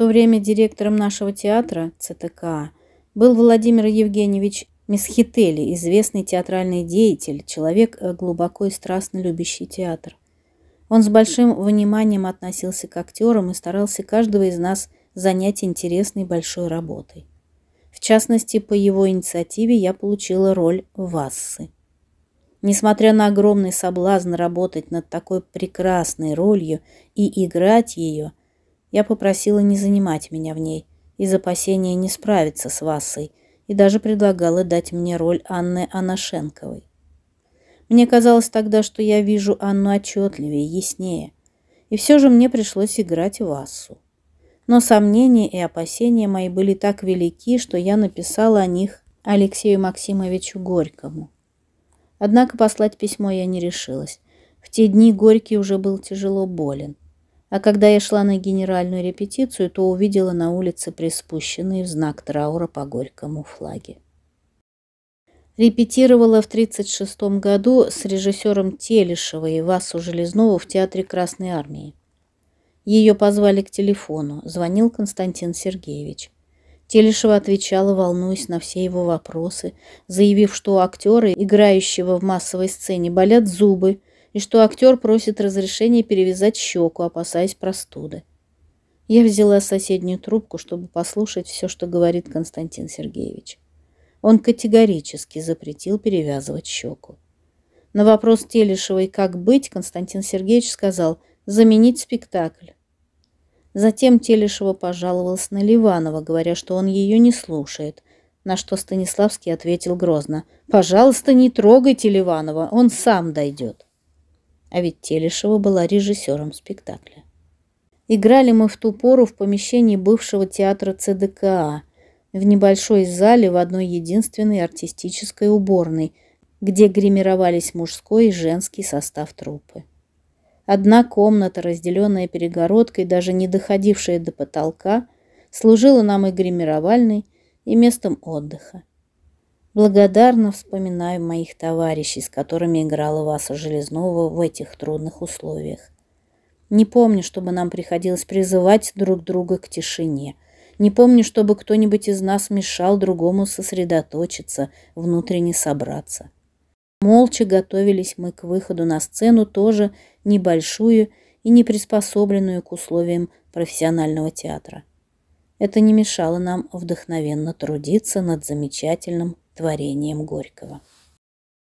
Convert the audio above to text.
то время директором нашего театра ЦТК был Владимир Евгеньевич Месхители, известный театральный деятель, человек, э, глубоко и страстно любящий театр. Он с большим вниманием относился к актерам и старался каждого из нас занять интересной большой работой. В частности, по его инициативе я получила роль Вассы. Несмотря на огромный соблазн работать над такой прекрасной ролью и играть ее, я попросила не занимать меня в ней, из опасения не справиться с Васой, и даже предлагала дать мне роль Анны Анашенковой. Мне казалось тогда, что я вижу Анну отчетливее, яснее, и все же мне пришлось играть Васу. Но сомнения и опасения мои были так велики, что я написала о них Алексею Максимовичу Горькому. Однако послать письмо я не решилась. В те дни Горький уже был тяжело болен. А когда я шла на генеральную репетицию, то увидела на улице приспущенный в знак траура по горькому флаге. Репетировала в 1936 году с режиссером Телешева и Васу Железнову в Театре Красной Армии. Ее позвали к телефону, звонил Константин Сергеевич. Телешева отвечала, волнуясь на все его вопросы, заявив, что у актера, играющего в массовой сцене, болят зубы, и что актер просит разрешения перевязать щеку, опасаясь простуды. Я взяла соседнюю трубку, чтобы послушать все, что говорит Константин Сергеевич. Он категорически запретил перевязывать щеку. На вопрос Телешевой «Как быть?» Константин Сергеевич сказал «Заменить спектакль». Затем Телешева пожаловалась на Ливанова, говоря, что он ее не слушает, на что Станиславский ответил грозно «Пожалуйста, не трогайте Ливанова, он сам дойдет». А ведь Телешева была режиссером спектакля. Играли мы в ту пору в помещении бывшего театра ЦДКА, в небольшой зале в одной единственной артистической уборной, где гримировались мужской и женский состав труппы. Одна комната, разделенная перегородкой, даже не доходившая до потолка, служила нам и гримировальной, и местом отдыха. Благодарно вспоминаю моих товарищей, с которыми играла Васа Железного в этих трудных условиях. Не помню, чтобы нам приходилось призывать друг друга к тишине. Не помню, чтобы кто-нибудь из нас мешал другому сосредоточиться, внутренне собраться. Молча готовились мы к выходу на сцену, тоже небольшую и не приспособленную к условиям профессионального театра. Это не мешало нам вдохновенно трудиться над замечательным творением Горького.